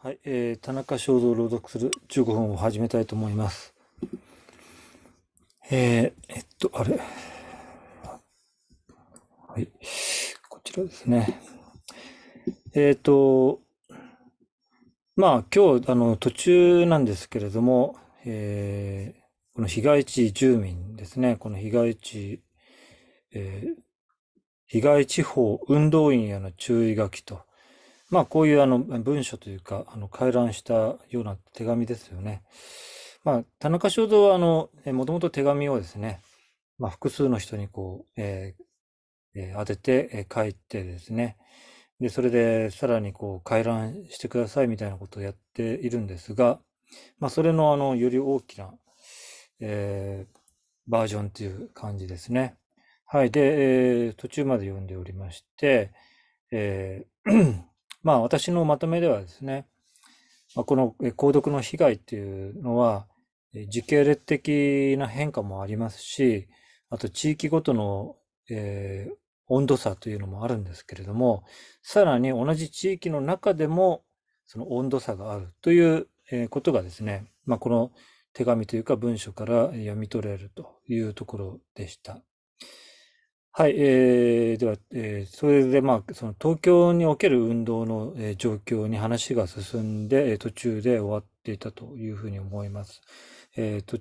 はい、えー、田中正造朗読する15分を始めたいと思います。えー、えっと、あれ。はい、こちらですね。えっ、ー、と、まあ今日、あの、途中なんですけれども、えー、この被害地住民ですね、この被害地、えー、被害地方運動員への注意書きとまあ、こういうあの文書というか、あの回覧したような手紙ですよね。まあ、田中正造はあの、もともと手紙をですね、まあ、複数の人にこう、えーえー、当てて、えー、書いてですね、で、それでさらにこう、回覧してくださいみたいなことをやっているんですが、まあ、それのあの、より大きな、えー、バージョンという感じですね。はい。で、えー、途中まで読んでおりまして、えーまあ私のまとめではですね、まあ、この購読の被害っていうのは、時系列的な変化もありますし、あと地域ごとの、えー、温度差というのもあるんですけれども、さらに同じ地域の中でもその温度差があるということがですね、まあ、この手紙というか文書から読み取れるというところでした。はい、えー、では、えー、それで、まあ、その東京における運動の、えー、状況に話が進んで、えー、途中で終わっていたというふうに思います。えー、と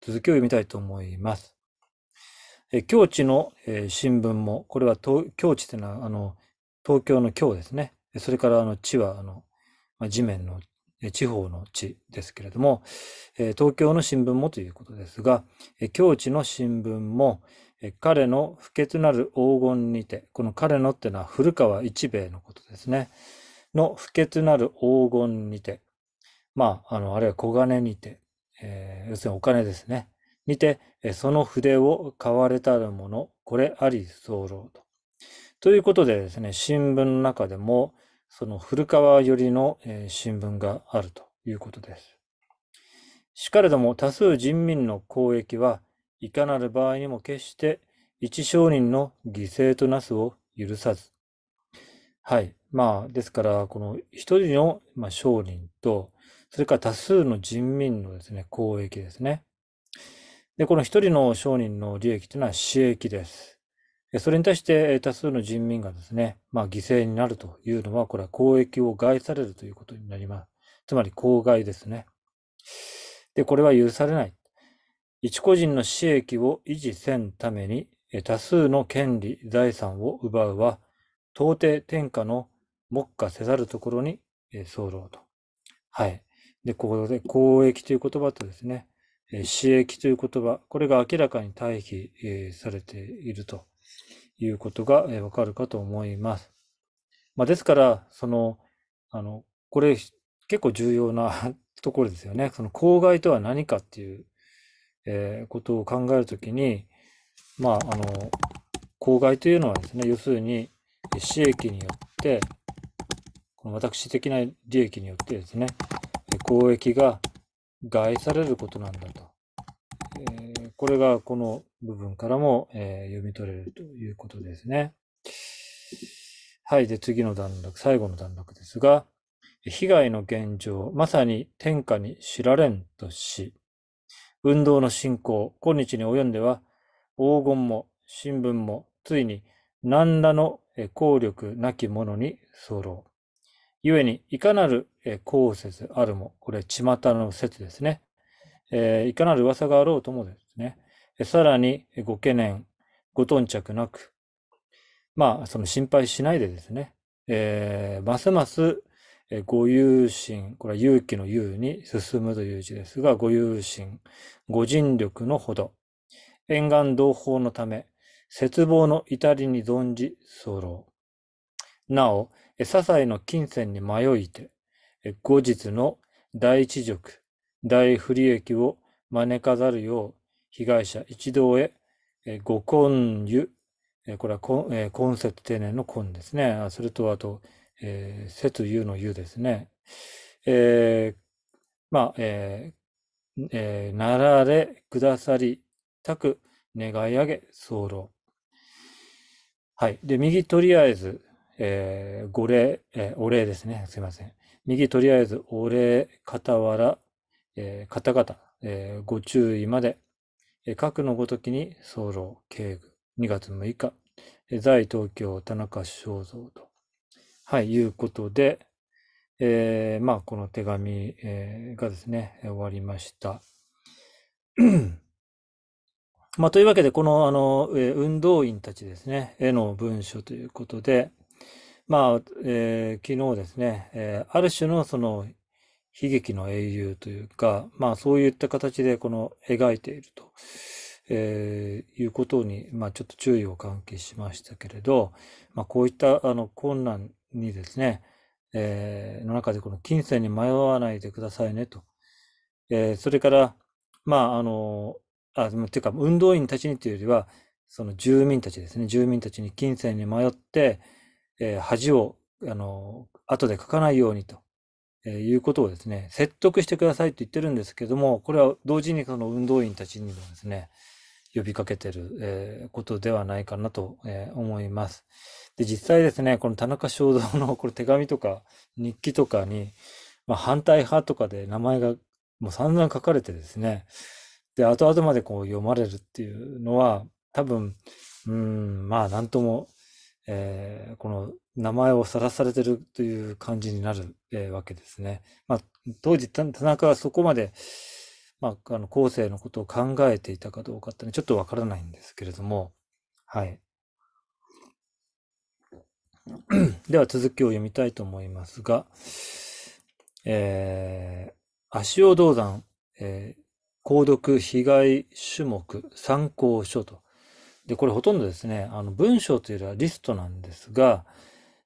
続きを読みたいと思います。えー、境地の、えー、新聞も、これは東境地というのはあの東京の京ですね。それからあの地はあの、まあ、地面の地方の地ですけれども、えー、東京の新聞もということですが、えー、境地の新聞も、彼の不潔なる黄金にて、この彼のってのは古川一兵衛のことですね。の不潔なる黄金にて、まあ、あの、あるいは小金にて、えー、要するにお金ですね。にて、その筆を買われたるもの、これあり候と。ということでですね、新聞の中でも、その古川寄りの、え新聞があるということです。しかれども多数人民の交易はいかなる場合にも決して一商人の犠牲となすを許さず。はい。まあ、ですから、この一人の、まあ、商人と、それから多数の人民のですね、公益ですね。で、この一人の商人の利益というのは私益です。それに対して多数の人民がですね、まあ、犠牲になるというのは、これは公益を害されるということになります。つまり公害ですね。で、これは許されない。一個人の私益を維持せんために、多数の権利、財産を奪うは、到底天下の目下せざるところに候と。はい。で、ここで公益という言葉とですね、私益という言葉、これが明らかに対比されているということがわかるかと思います。まあ、ですから、その、あの、これ結構重要な ところですよね。その公害とは何かっていうえー、ことを考えるときに、まあ、あの、公害というのはですね、要するに、私益によって、この私的な利益によってですね、公益が害されることなんだと。えー、これがこの部分からも、えー、読み取れるということですね。はい。で、次の段落、最後の段落ですが、被害の現状、まさに天下に知られんとし、運動の進行、今日に及んでは、黄金も新聞も、ついに何らの効力なきものに候。故に、いかなる公説あるも、これ、巷の説ですね。えー、いかなる噂があろうともですね、さらにご懸念、ご頓着なく、まあ、その心配しないでですね、えー、ますますえご友心、これは勇気の勇に進むという字ですが、ご友心、ご尽力のほど、沿岸同胞のため、絶望の至りに存じ候。なお、些細の金銭に迷いて、後日の大一、塾、大不利益を招かざるよう、被害者一同へ、ご根湯、これは根節定年の根ですね。それとあと、えー、節油の湯ですね。えー、まあ、えー、えー、なられくださりたく願い上げ候。はい。で、右とりあえず、えー、ご礼、えー、お礼ですね。すいません。右とりあえず、お礼、傍ら、えー、方々、えー、ご注意まで、えー、各のごときに候、警具、2月6日、在東京田中正造と。はい、いうことで、えー、まあ、この手紙、えー、がですね、終わりました。まあ、というわけで、この、あの、えー、運動員たちですね、への文書ということで、まあ、えー、昨日ですね、えー、ある種のその、悲劇の英雄というか、まあ、そういった形で、この、描いていると。えー、いうことに、まあ、ちょっと注意を喚起しましたけれど、まあ、こういったあの困難にですね、えー、の中でこの金銭に迷わないでくださいねと。えー、それから、まあ、あの、あ、ていうか、運動員たちにというよりは、その住民たちですね、住民たちに金銭に迷って、えー、恥を、あの、後でかかないようにと、えー、いうことをですね、説得してくださいと言ってるんですけども、これは同時にその運動員たちにもですね、呼びかけてる、えー、ことではないかなと、えー、思います。で、実際ですね、この田中正造のこれ手紙とか日記とかに、まあ、反対派とかで名前がもう散々書かれてですね、で、後々までこう読まれるっていうのは、多分、うん、まあ、なんとも、えー、この名前をさらされてるという感じになる、えー、わけですね。まあ、当時、田中はそこまで、まあ、あの後世のことを考えていたかどうかって、ね、ちょっとわからないんですけれども、はい。では続きを読みたいと思いますが、えー、足尾銅山、えー、購読被害種目参考書と。で、これほとんどですね、あの文章というよりはリストなんですが、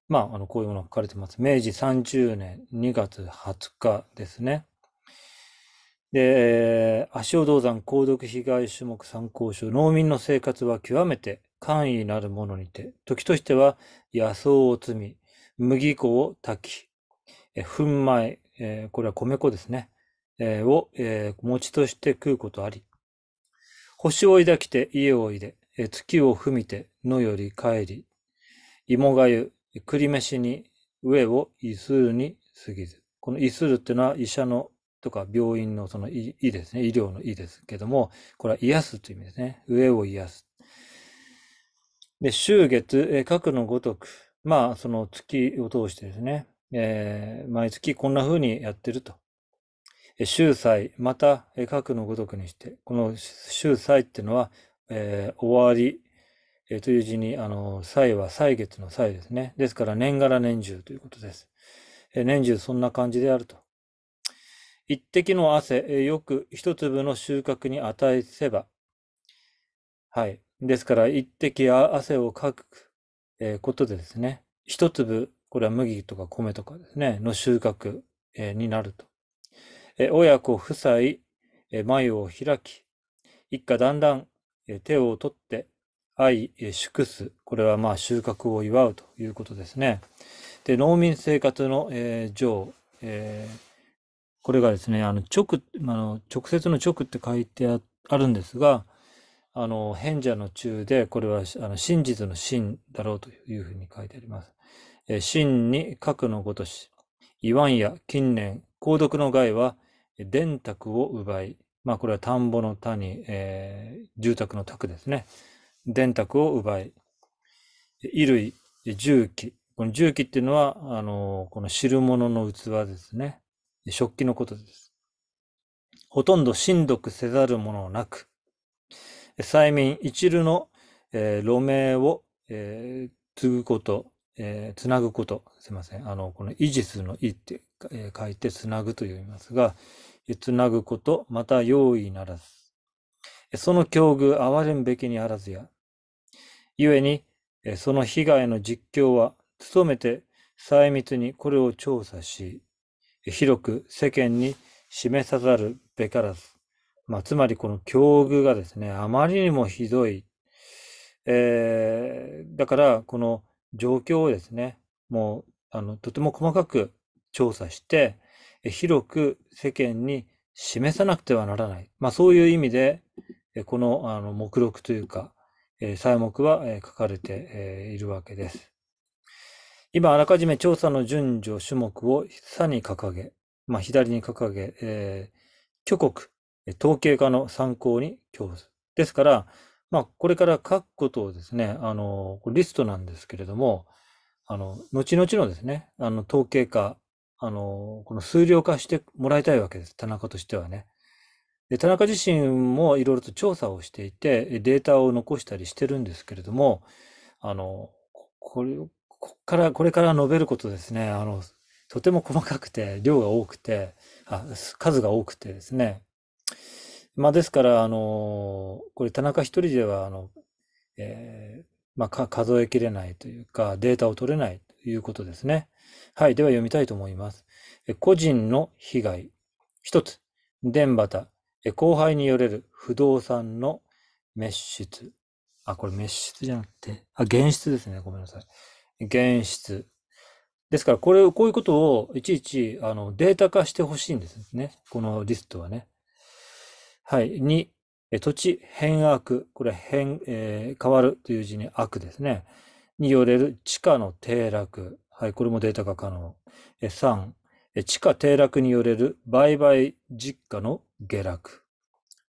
まあ、あの、こういうものが書かれてます。明治30年2月20日ですね。で、足尾銅山購読被害種目参考書、農民の生活は極めて官位なるものにて、時としては野草を摘み、麦粉を炊き、粉米、えー、これは米粉ですね、えー、を、えー、餅として食うことあり、星を抱きて家をいで、月を踏みて野より帰り、芋がゆ、栗飯に上をいするに過ぎず。このいするっていうのは医者のとか病院のそのいいですね、医療のいいですけども、これは癒すという意味ですね。上を癒す。で、週月、えー、各のごとく、まあ、その月を通してですね、えー、毎月こんな風にやってると。えー、週祭、また、えー、各のごとくにして、この週祭っていうのは、えー、終わり、えー、という字に、あの、祭は歳月の祭ですね。ですから年柄年中ということです。えー、年中そんな感じであると。一滴の汗、えー、よく一粒の収穫に与えせば、はい。ですから、一滴汗をかく、ことでですね、一粒、これは麦とか米とかですね、の収穫、になると。親子夫妻、眉を開き、一家だんだん、手を取って、愛、祝す。これはまあ収穫を祝うということですね。で、農民生活の、ええこれがですね、あの直、あの直接の直って書いてあるんですが、あの、変者の中で、これはあの真実の真だろうというふうに書いてあります。え真に核のごとし、言わんや近年、鉱毒の害は、電卓を奪い、まあこれは田んぼの田に、えー、住宅の宅ですね。電卓を奪い、衣類、重機。この重機っていうのは、あの、この汁物の器ですね。食器のことです。ほとんど親くせざるものなく、催眠一縷の、えー、路名を、えー、継ぐこと、えー、つなぐこと、すいません。あの、この維持するの意って、えー、書いてつなぐと言いますが、つなぐこと、また用意ならず。その境遇、憐れむべきにあらずや。故に、その被害の実況は、努めて細密にこれを調査し、広く世間に示さざるべからず。まあ、つまりこの境遇がですね、あまりにもひどい。えー、だから、この状況をですね、もう、あの、とても細かく調査して、広く世間に示さなくてはならない。まあ、そういう意味で、この、あの、目録というか、えー、目は、え書かれて、いるわけです。今、あらかじめ調査の順序、種目を左に掲げ、まあ、左に掲げ、えー、挙国、統計化の参考に供す。ですから、まあ、これから書くことをですね、あの、リストなんですけれども、あの、後々のですね、あの、統計化、あの、この数量化してもらいたいわけです。田中としてはね。で、田中自身もいろいろと調査をしていて、データを残したりしてるんですけれども、あの、これ、こっから、これから述べることですね、あの、とても細かくて、量が多くて、あ数が多くてですね、まあ、ですから、あのこれ田中一人では、あの、えー、まあ、数えきれないというか、データを取れないということですね。はい。では読みたいと思います。個人の被害。一つ、電端。後輩によれる不動産の滅失。あ、これ滅失じゃなくて、あ、現出ですね。ごめんなさい。現出。ですから、これを、こういうことをいちいち、あの、データ化してほしいんですね。このリストはね。はい。二、土地変悪。これ変、えー、変わるという字に悪ですね。によれる地下の低落。はい。これもデータ化可能。え地下低落によれる売買実家の下落。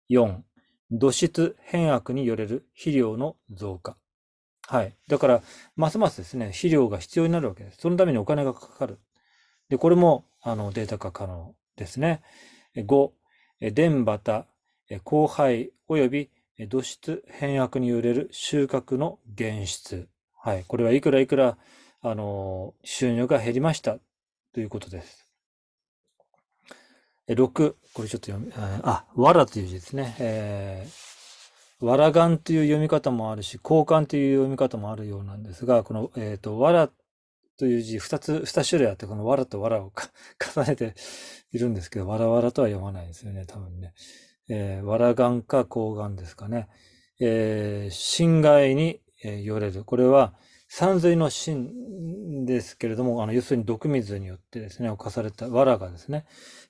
四、土質変悪によれる肥料の増加。はい。だから、ますますですね、肥料が必要になるわけです。そのためにお金がかかる。で、これも、あの、データ化可能ですね。5、電バタ、荒廃及び土質変悪に揺れる収穫の減質。はい。これはいくらいくら、あの収入が減りましたということです。六、これちょっと読み、あ、わらという字ですね。えー、わらがんという読み方もあるし、交換という読み方もあるようなんですが、この、えっ、ー、と、わらという字、二つ、二種類あって、このわらとわらを重ねているんですけど、わらわらとは読まないですよね、多分ね。えー、わらがんか睾丸ですかね。えー、心外に、えー、よれる。これは、山水の芯ですけれども、あの、要するに毒水によってですね、侵されたわらがですね、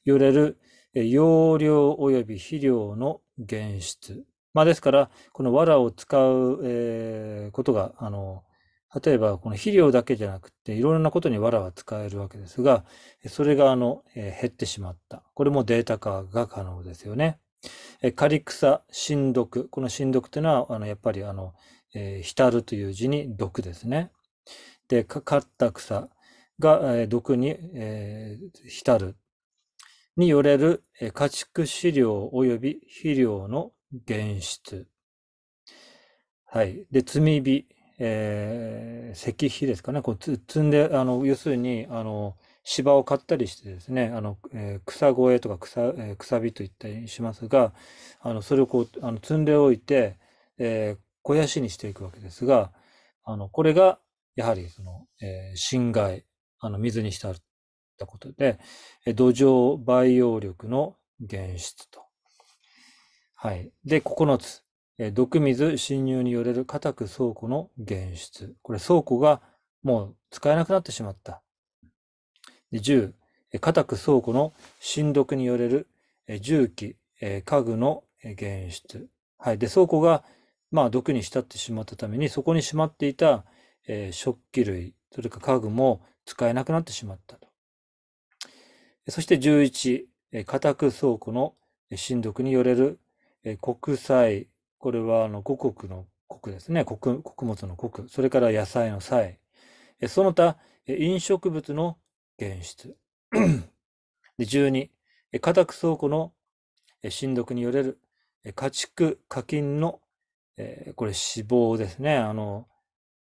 よれる、えー、容量及び肥料の原質。まあ、ですから、このわらを使う、えー、ことが、あの、例えば、この肥料だけじゃなくて、いろんなことにわらは使えるわけですが、それが、あの、えー、減ってしまった。これもデータ化が可能ですよね。え刈草、新毒。この新毒というのは、あのやっぱりあの、えー、浸るという字に毒ですね。で、かかった草が、えー、毒に、えー、浸る。によれる、えー、家畜飼料及び肥料の減出。はい。で、積火、えー、石碑ですかね。こう積んで、あの、要するに、あの、芝を買ったりしてですね、あの、えー、草越えとか草、えー、草火と言ったりしますが、あの、それをこう、あの、積んでおいて、えー、肥やしにしていくわけですが、あの、これが、やはり、その、えー、侵害、あの、水にしったことで、えー、土壌培養力の減質と。はい。で、9つ。えー、毒水侵入によれる固く倉庫の減質。これ倉庫がもう使えなくなってしまった。10、家宅倉庫の振読によれる重機、家具の減出。はい。で、倉庫が、まあ、毒に浸ってしまったために、そこにしまっていた、えー、食器類、それから家具も使えなくなってしまったと。そして11、えー、家宅倉庫の親族によれる、えー、国債、これはあの五国の国ですね穀、穀物の国、それから野菜の菜、えー、その他、飲食物の現出。で12、家宅倉庫の親族によれる家畜課金の、えー、これ死亡ですね。あの、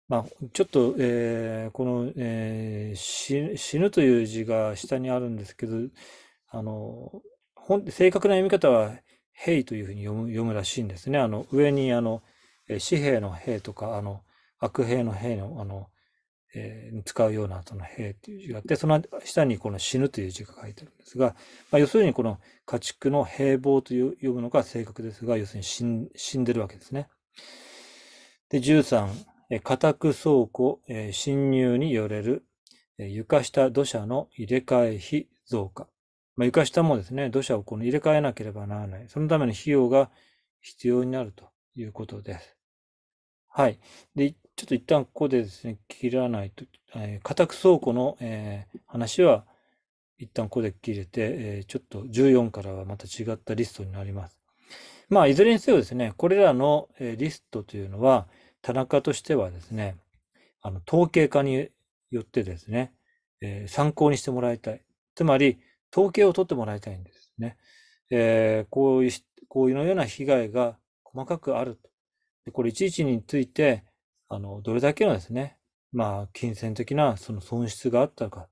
まあ、ちょっと、えー、この、えー、死ぬという字が下にあるんですけど、あの、正確な読み方は、兵というふうに読む読むらしいんですね。あの、上に、あの、紙幣の兵とか、あの、悪兵の兵の、あの、えー、使うようなその兵という字があって、その下にこの死ぬという字が書いてあるんですが、まあ、要するにこの家畜の兵防という読むのが正確ですが、要するに死ん死んでるわけですね。で、13、え家宅倉庫、えー、侵入によれる、えー、床下土砂の入れ替え費増加。まあ、床下もですね、土砂をこの入れ替えなければならない。そのための費用が必要になるということです。はい。で、ちょっと一旦ここでですね、切らないと、えー、家宅倉庫の、えー、話は一旦ここで切れて、えー、ちょっと14からはまた違ったリストになります。まあ、いずれにせよですね、これらの、えー、リストというのは、田中としてはですね、あの統計家によってですね、えー、参考にしてもらいたい。つまり、統計を取ってもらいたいんですね。えー、こういう、こういうような被害が細かくあると。これ、いちいちについて、あの、どれだけのですね、まあ、金銭的なその損失があったか、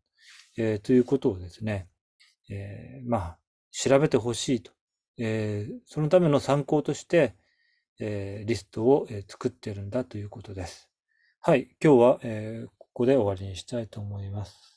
えー、ということをですね、えー、まあ、調べてほしいと、えー、そのための参考として、えー、リストを、え作ってるんだということです。はい、今日は、えー、ここで終わりにしたいと思います。